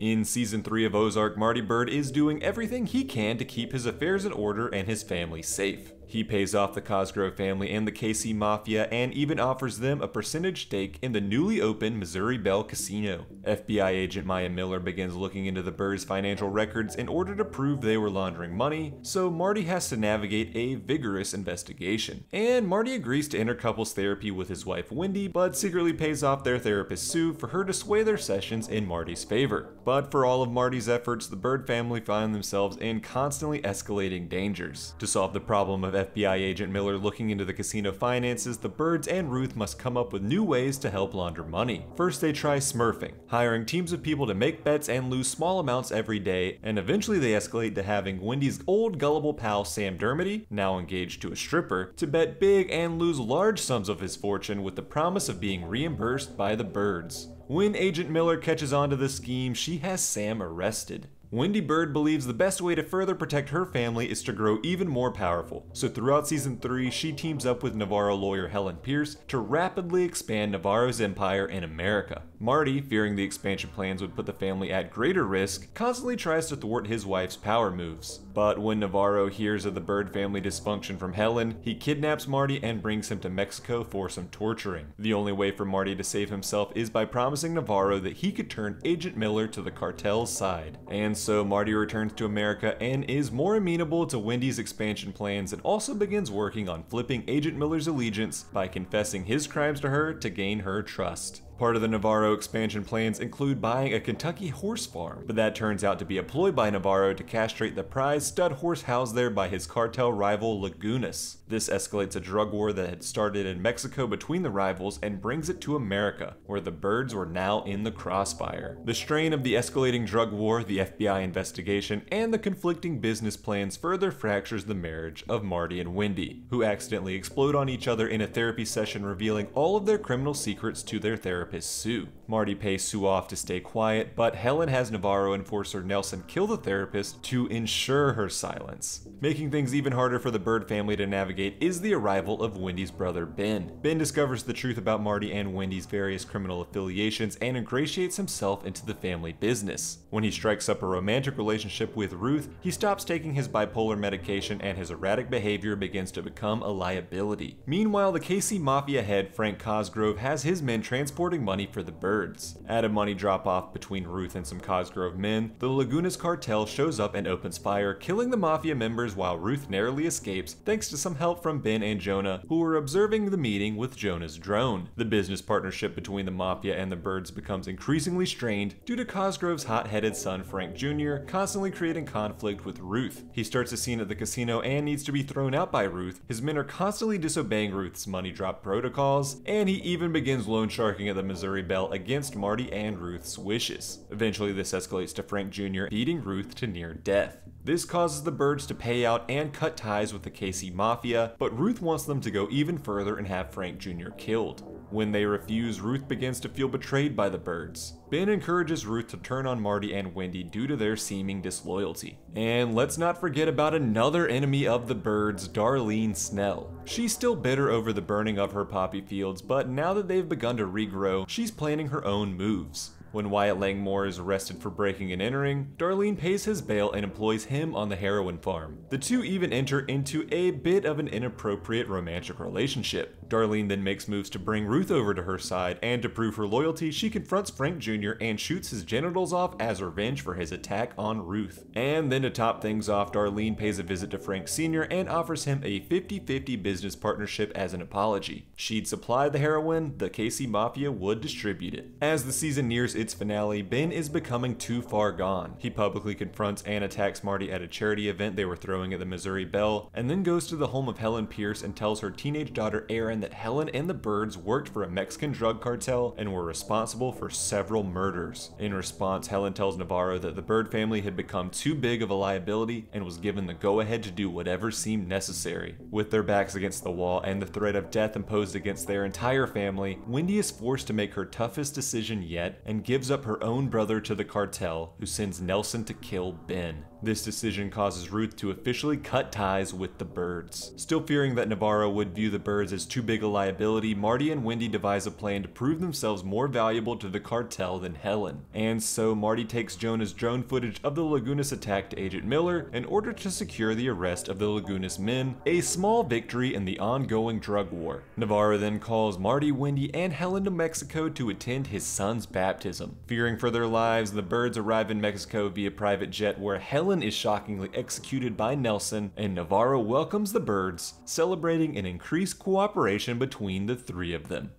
In season 3 of Ozark, Marty Bird is doing everything he can to keep his affairs in order and his family safe. He pays off the Cosgrove family and the KC Mafia and even offers them a percentage stake in the newly opened Missouri Bell Casino. FBI agent Maya Miller begins looking into the Burrs' financial records in order to prove they were laundering money, so Marty has to navigate a vigorous investigation. And Marty agrees to enter couples therapy with his wife Wendy, but secretly pays off their therapist Sue for her to sway their sessions in Marty's favor. But for all of Marty's efforts, the Bird family find themselves in constantly escalating dangers. To solve the problem of FBI agent Miller looking into the casino finances, the Birds and Ruth must come up with new ways to help launder money. First, they try smurfing, hiring teams of people to make bets and lose small amounts every day, and eventually they escalate to having Wendy's old gullible pal Sam Dermody, now engaged to a stripper, to bet big and lose large sums of his fortune with the promise of being reimbursed by the Birds. When Agent Miller catches on to the scheme, she has Sam arrested. Wendy Bird believes the best way to further protect her family is to grow even more powerful, so throughout season 3, she teams up with Navarro lawyer Helen Pierce to rapidly expand Navarro's empire in America. Marty, fearing the expansion plans would put the family at greater risk, constantly tries to thwart his wife's power moves. But when Navarro hears of the Bird family dysfunction from Helen, he kidnaps Marty and brings him to Mexico for some torturing. The only way for Marty to save himself is by promising Navarro that he could turn Agent Miller to the cartel's side. And so, Marty returns to America and is more amenable to Wendy's expansion plans and also begins working on flipping Agent Miller's allegiance by confessing his crimes to her to gain her trust. Part of the Navarro expansion plans include buying a Kentucky horse farm, but that turns out to be a ploy by Navarro to castrate the prize stud horse housed there by his cartel rival Lagunas. This escalates a drug war that had started in Mexico between the rivals and brings it to America, where the birds were now in the crossfire. The strain of the escalating drug war, the FBI investigation, and the conflicting business plans further fractures the marriage of Marty and Wendy, who accidentally explode on each other in a therapy session revealing all of their criminal secrets to their therapist therapist Sue. Marty pays Sue off to stay quiet, but Helen has Navarro enforcer Nelson kill the therapist to ensure her silence. Making things even harder for the Bird family to navigate is the arrival of Wendy's brother Ben. Ben discovers the truth about Marty and Wendy's various criminal affiliations and ingratiates himself into the family business. When he strikes up a romantic relationship with Ruth, he stops taking his bipolar medication and his erratic behavior begins to become a liability. Meanwhile, the KC Mafia head Frank Cosgrove has his men transporting money for the birds. At a money drop off between Ruth and some Cosgrove men, the Lagunas cartel shows up and opens fire, killing the Mafia members while Ruth narrowly escapes thanks to some help from Ben and Jonah, who were observing the meeting with Jonah's drone. The business partnership between the Mafia and the birds becomes increasingly strained due to Cosgrove's hot headed son Frank Jr. constantly creating conflict with Ruth. He starts a scene at the casino and needs to be thrown out by Ruth. His men are constantly disobeying Ruth's money drop protocols, and he even begins loan sharking at the the Missouri Bell against Marty and Ruth's wishes. Eventually, this escalates to Frank Jr. beating Ruth to near death. This causes the birds to pay out and cut ties with the KC Mafia, but Ruth wants them to go even further and have Frank Jr. killed. When they refuse, Ruth begins to feel betrayed by the birds. Ben encourages Ruth to turn on Marty and Wendy due to their seeming disloyalty. And let's not forget about another enemy of the birds, Darlene Snell. She's still bitter over the burning of her poppy fields, but now that they've begun to regrow, she's planning her own moves. When Wyatt Langmore is arrested for breaking and entering, Darlene pays his bail and employs him on the heroin farm. The two even enter into a bit of an inappropriate romantic relationship. Darlene then makes moves to bring Ruth over to her side, and to prove her loyalty, she confronts Frank Jr. and shoots his genitals off as revenge for his attack on Ruth. And then to top things off, Darlene pays a visit to Frank Sr. and offers him a 50-50 business partnership as an apology. She'd supply the heroin, the Casey Mafia would distribute it. As the season nears its finale, Ben is becoming too far gone. He publicly confronts and attacks Marty at a charity event they were throwing at the Missouri Bell, and then goes to the home of Helen Pierce and tells her teenage daughter Erin that Helen and the Birds worked for a Mexican drug cartel and were responsible for several murders. In response, Helen tells Navarro that the Bird family had become too big of a liability and was given the go-ahead to do whatever seemed necessary. With their backs against the wall and the threat of death imposed against their entire family, Wendy is forced to make her toughest decision yet and gives up her own brother to the cartel, who sends Nelson to kill Ben. This decision causes Ruth to officially cut ties with the birds. Still fearing that Navarro would view the birds as too big a liability, Marty and Wendy devise a plan to prove themselves more valuable to the cartel than Helen. And so Marty takes Jonah's drone footage of the Lagunas attack to Agent Miller in order to secure the arrest of the Lagunas men, a small victory in the ongoing drug war. Navarro then calls Marty, Wendy, and Helen to Mexico to attend his son's baptism. Fearing for their lives, the birds arrive in Mexico via private jet where Helen is shockingly executed by Nelson, and Navarro welcomes the birds, celebrating an increased cooperation between the three of them.